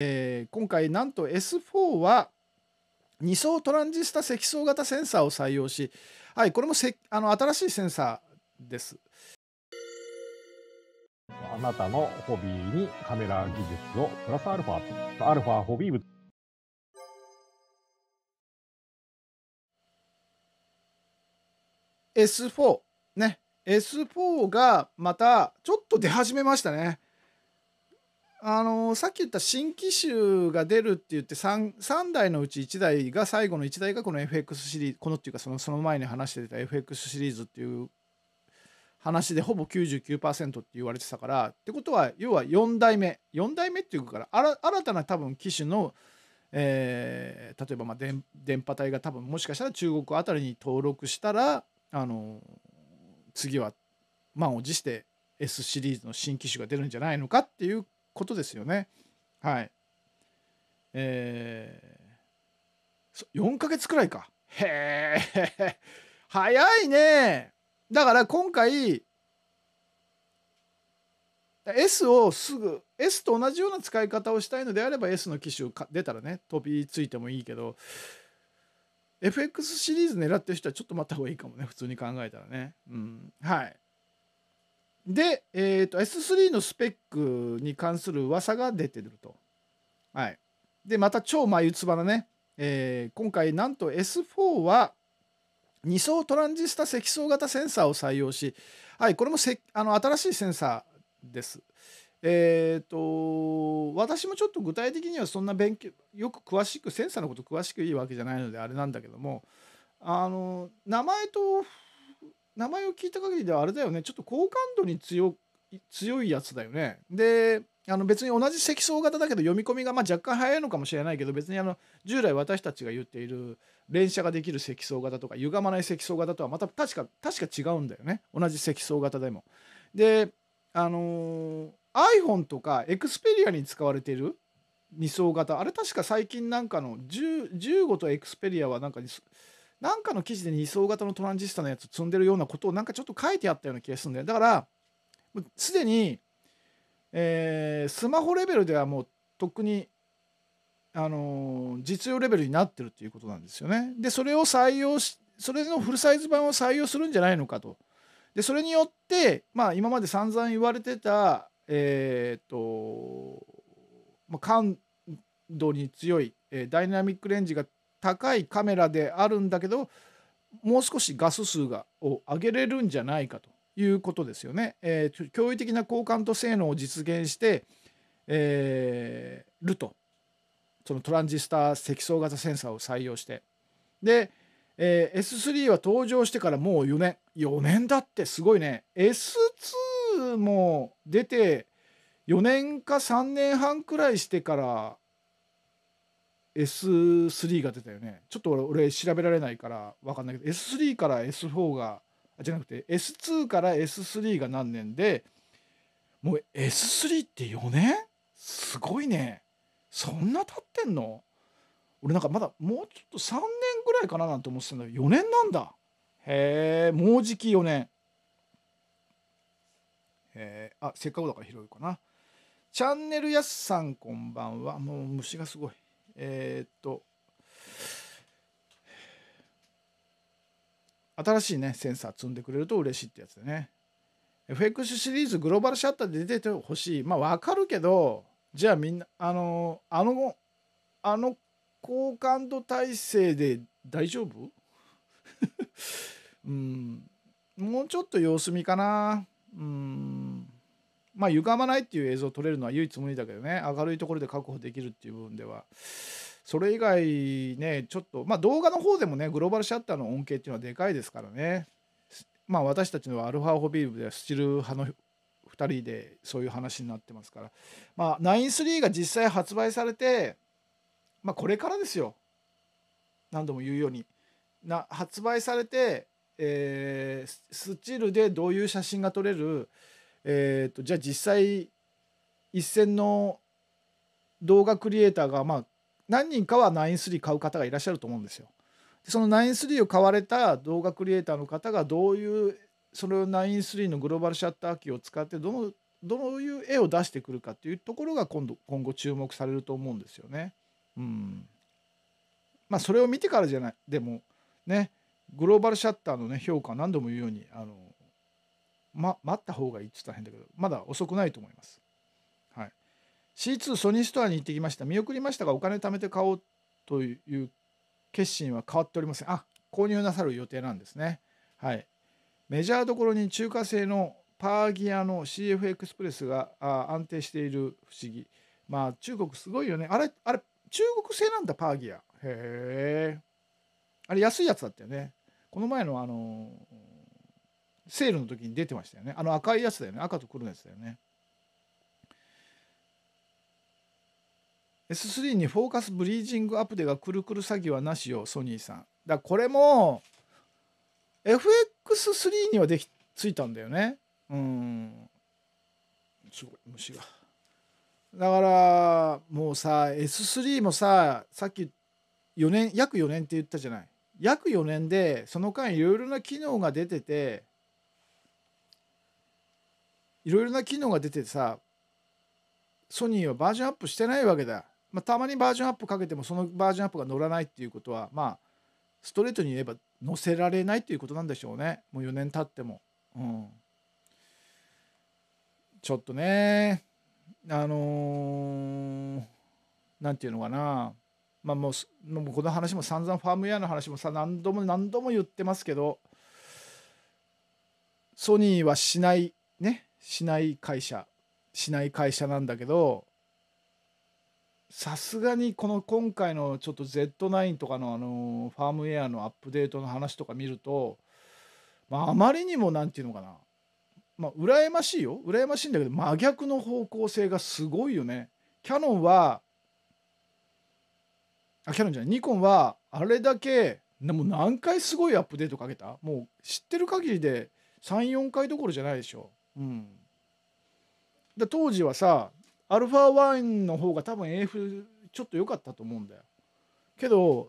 えー、今回なんと S4 は2層トランジスタ積層型センサーを採用し、はい、これもせあの新しいセンサーです。あなたのホビーにカメラ技術をプラスアルファ、アルファホビー部。S4 ね、S4 がまたちょっと出始めましたね。あのさっき言った新機種が出るって言って 3, 3台のうち1台が最後の1台がこの FX シリーズこのっていうかそのその前に話してた FX シリーズっていう話でほぼ99%って言われてたからってことは要は4代目4代目っていうから新たな多分機種の、えー、例えばまあ電電波帯が多分もしかしたら中国あたりに登録したらあの次は満を持して S シリーズの新機種が出るんじゃないのかっていうことですよね。はい。えー、4ヶ月くらいか。へえ、早いね。だから今回、S をすぐ S と同じような使い方をしたいのであれば S の機種出たらね飛びついてもいいけど FX シリーズ狙ってる人はちょっと待った方がいいかもね普通に考えたらねうんはいで、えーと、S3 のスペックに関する噂が出てると。はい。で、また超眉唾なね、えー、今回なんと S4 は2層トランジスタ積層型センサーを採用し、はい、これもせあの新しいセンサーです。えーと、私もちょっと具体的にはそんな勉強よく詳しくセンサーのこと詳しくいいわけじゃないのであれなんだけどもあの名前と名前を聞いた限りではあれだよねちょっと好感度に強強いやつだよねであの別に同じ積層型だけど読み込みがま若干早いのかもしれないけど別にあの従来私たちが言っている連射ができる積層型とか歪まない積層型とはまた確か確か違うんだよね同じ積層型でも。であのー、iPhone とか Xperia に使われている2層型あれ確か最近なんかの1 5と Xperia はなんかなんかの記事で2層型のトランジスタのやつ積んでるようなことをなんかちょっと書いてあったような気がするんだよだからすでに、えー、スマホレベルではもうとっくに、あのー、実用レベルになってるっていうことなんですよねでそれを採用しそれのフルサイズ版を採用するんじゃないのかとでそれによってまあ今まで散々言われてたえー、っと、まあ、感度に強い、えー、ダイナミックレンジが高いカメラであるんだけどもう少しガス数がを上げれるんじゃないかということですよね。えー、驚異的な高感度性能を実現して、えー、るとそのトランジスタ積層型センサーを採用してで、えー、S3 は登場してからもう4年4年だってすごいね S2 も出て4年か3年半くらいしてから S3 が出たよねちょっと俺調べられないから分かんないけど S3 から S4 がじゃなくて S2 から S3 が何年でもう S3 って4年すごいねそんな経ってんの俺なんかまだもうちょっと3年ぐらいかななんて思ってたんだけど4年なんだへえもうじき4年えー、あせっかくだから拾うかなチャンネルやすさんこんばんはもう虫がすごいえー、っと、新しいね、センサー積んでくれると嬉しいってやつでね。FX シリーズグローバルシャッターで出ててほしい。まあ、わかるけど、じゃあみんな、あの、あの、あの好感度体制で大丈夫 うん、もうちょっと様子見かな。うんまあ歪まないっていう映像を撮れるのは唯一無二だけどね明るいところで確保できるっていう部分ではそれ以外ねちょっとまあ動画の方でもねグローバルシャッターの恩恵っていうのはでかいですからねまあ私たちのアルファホビーブではスチル派の2人でそういう話になってますからまあ93が実際発売されてまあこれからですよ何度も言うようにな発売されて、えー、スチルでどういう写真が撮れるえーと、じゃあ実際一線の動画クリエイターがまあ何人かは93買う方がいらっしゃると思うんですよ。その93を買われた動画クリエイターの方がどういうそれを93のグローバルシャッター機を使ってどのどういう絵を出してくるかっていうところが今度今後注目されると思うんですよね。うん、まあそれを見てからじゃないでもねグローバルシャッターのね評価何度も言うようにあのま、待った方がいいって言ったら変だけどまだ遅くないと思います。はい、C2 ソニーストアに行ってきました見送りましたがお金貯めて買おうという決心は変わっておりません。あ購入なさる予定なんですね。はい、メジャーどころに中華製のパーギアの CF エクスプレスが安定している不思議。まあ中国すごいよね。あれ、あれ、中国製なんだ、パーギア。へえ。あれ安いやつだったよね。この前のあのセールの時に出てましたよねあの赤いやつだよね赤と黒のやつだよね S3 にフォーカスブリージングアップデがくるくる詐欺はなしよソニーさんだこれも FX3 にはできついたんだよねうんすごい虫がだからもうさ S3 もささっき4年約4年って言ったじゃない約4年でその間いろいろな機能が出てていろいろな機能が出てさソニーはバージョンアップしてないわけだ、まあ、たまにバージョンアップかけてもそのバージョンアップが乗らないっていうことはまあストレートに言えば乗せられないということなんでしょうねもう4年経っても、うん、ちょっとねあの何、ー、て言うのかなまあもうもうこの話も散々ファームウェアの話もさ何度も何度も言ってますけどソニーはしないしない会社しない会社なんだけどさすがにこの今回のちょっと Z9 とかのあのファームウェアのアップデートの話とか見ると、まあ、あまりにも何て言うのかなまあ羨ましいよ羨ましいんだけど真逆の方向性がすごいよね。キャノンはあキャノンじゃないニコンはあれだけもう何回すごいアップデートかけたもう知ってる限りで34回どころじゃないでしょ。うん、で当時はさアルファ1の方が多分 AF ちょっと良かったと思うんだよけど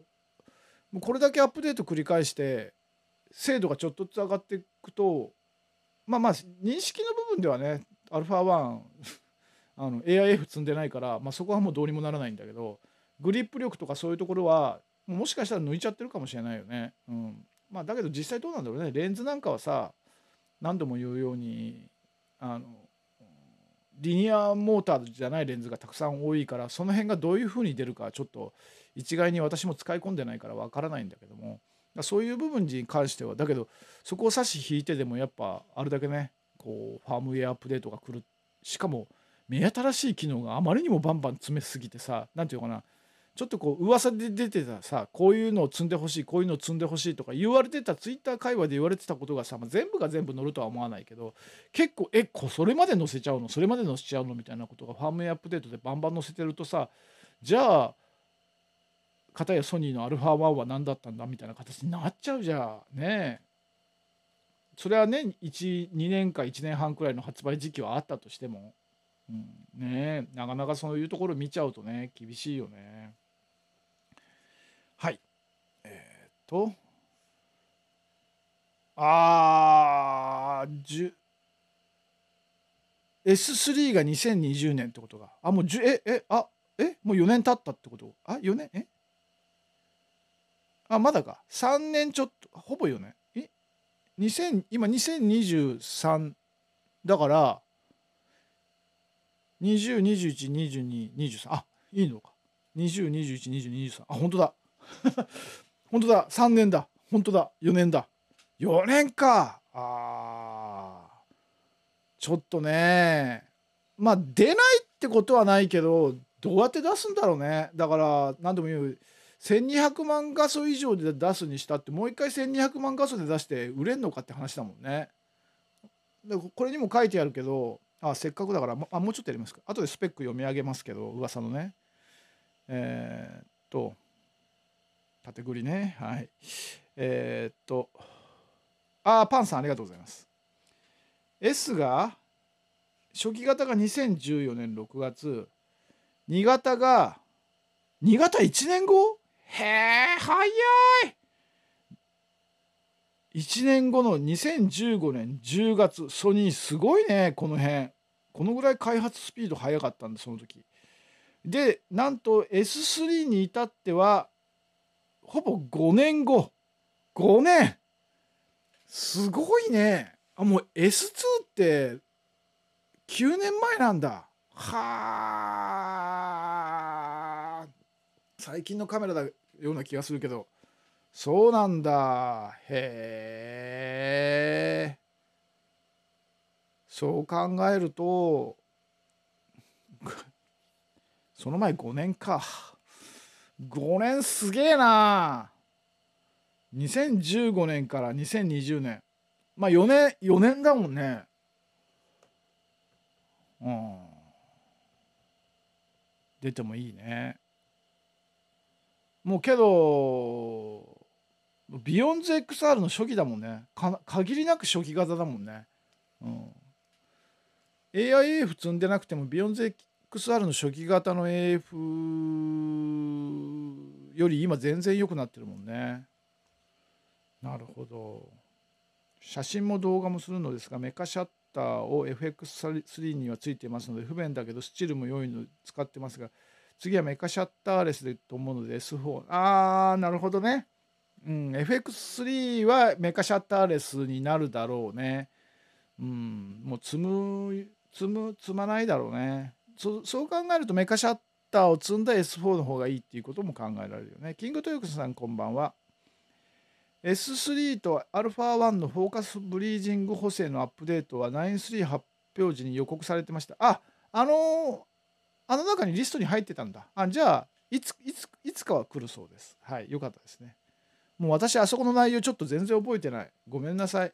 もうこれだけアップデート繰り返して精度がちょっとずつ上がっていくとまあまあ認識の部分ではねアルファ1 あの AIF 積んでないから、まあ、そこはもうどうにもならないんだけどグリップ力とかそういうところはもしかしたら抜いちゃってるかもしれないよね。うんまあ、だけど実際どうなんだろうねレンズなんかはさ何度も言うようにあのリニアモーターじゃないレンズがたくさん多いからその辺がどういう風に出るかちょっと一概に私も使い込んでないからわからないんだけどもそういう部分に関してはだけどそこを差し引いてでもやっぱあれだけねこうファームウェアアップデートが来るしかも目新しい機能があまりにもバンバン詰めすぎてさ何て言うのかなちょっとこう噂で出てたさこういうのを積んでほしいこういうのを積んでほしいとか言われてたツイッター界隈で言われてたことがさ、まあ、全部が全部載るとは思わないけど結構えっそれまで載せちゃうのそれまで載せちゃうのみたいなことがファームウェアアップデートでバンバン載せてるとさじゃあ片やソニーの α1 は何だったんだみたいな形になっちゃうじゃんねそれはね12年か1年半くらいの発売時期はあったとしても、うん、ねなかなかそういうところ見ちゃうとね厳しいよね。とあー S3 が2020年ってことがあもう10ええあえもう4年経ったってことあ4年えあまだか3年ちょっとほぼ4年え2000今2023だから20212223あいいのか20212223あ本当だ本当だ、3年だ。本当だ、4年だ。4年か。あちょっとね。まあ、出ないってことはないけど、どうやって出すんだろうね。だから、何度も言う、1200万画素以上で出すにしたって、もう一回1200万画素で出して売れんのかって話だもんね。でこれにも書いてあるけど、あせっかくだから、あ、もうちょっとやりますか。後でスペック読み上げますけど、噂のね。えー、っと。縦グリね。はい。えー、っと、あ、パンさんありがとうございます。S が、初期型が2014年6月、2型が、2型1年後へえ、早い !1 年後の2015年10月、ソニーすごいね、この辺。このぐらい開発スピード速かったんで、その時。で、なんと S3 に至っては、ほぼ5年後5年すごいねあもう S2 って9年前なんだはあ最近のカメラだような気がするけどそうなんだへえそう考えると その前5年か。5年すげえな2015年から2020年まあ4年4年だもんねうん出てもいいねもうけどビヨンズ XR の初期だもんね限りなく初期型だもんねうん AIF 積んでなくてもビヨンズ XR の初期型の AF より今全然良くなってるもんねなるほど写真も動画もするのですがメカシャッターを FX3 にはついていますので不便だけどスチールも良いので使ってますが次はメカシャッターレスでと思うので S4 あーなるほどねうん FX3 はメカシャッターレスになるだろうねうんもう積む積む積まないだろうねそう考えるとメカシャッターを積んだ S4 の方がいいっていうことも考えられるよね。キングトヨクさんこんばんは。S3 と α1 のフォーカスブリージング補正のアップデートは93発表時に予告されてました。あ、あのあの中にリストに入ってたんだ。あ、じゃあ、いつ、いつ、いつかは来るそうです。はい、よかったですね。もう私、あそこの内容ちょっと全然覚えてない。ごめんなさい。